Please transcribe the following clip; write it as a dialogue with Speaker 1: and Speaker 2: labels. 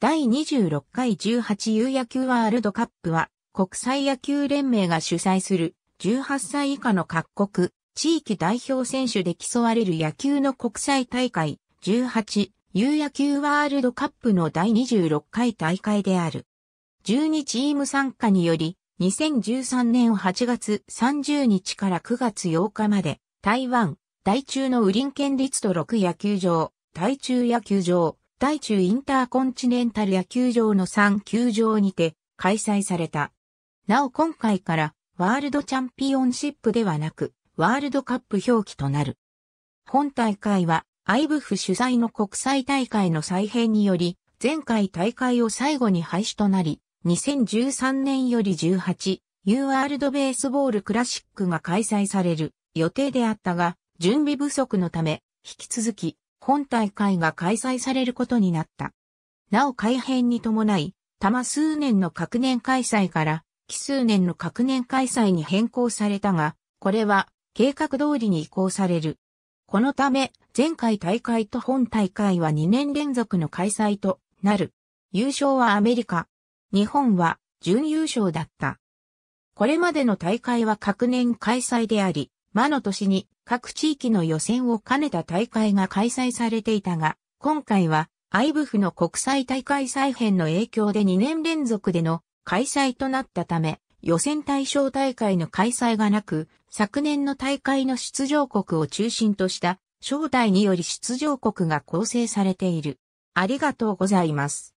Speaker 1: 第
Speaker 2: 26回18ユ野球ワールドカップは、国際野球連盟が主催する18歳以下の各国、地域代表選手で競われる野球の国際大会18ユ野球ワールドカップの第26回大会である。12チーム参加により、2013年8月30日から9月8日まで、台湾、台中のウリン県立と6野球場、台中野球場、大中インターコンチネンタル野球場の3球場にて開催された。なお今回からワールドチャンピオンシップではなくワールドカップ表記となる。本大会は IBF 主催の国際大会の再編により前回大会を最後に廃止となり2013年より18 U ワールドベースボールクラシックが開催される予定であったが準備不足のため引き続き本大会が開催されることになった。なお改編に伴い、多摩数年の各年開催から、奇数年の各年開催に変更されたが、これは計画通りに移行される。このため、前回大会と本大会は2年連続の開催となる。優勝はアメリカ。日本は準優勝だった。これまでの大会は各年開催であり、魔の年に各地域の予選を兼ねた大会が開催されていたが、今回はアイブフの国際大会再編の影響で2年連続での開催となったため、予選対象大会の開催がなく、昨年の大会の出場国を中心とした招待により出場国が構成されている。ありがとうございます。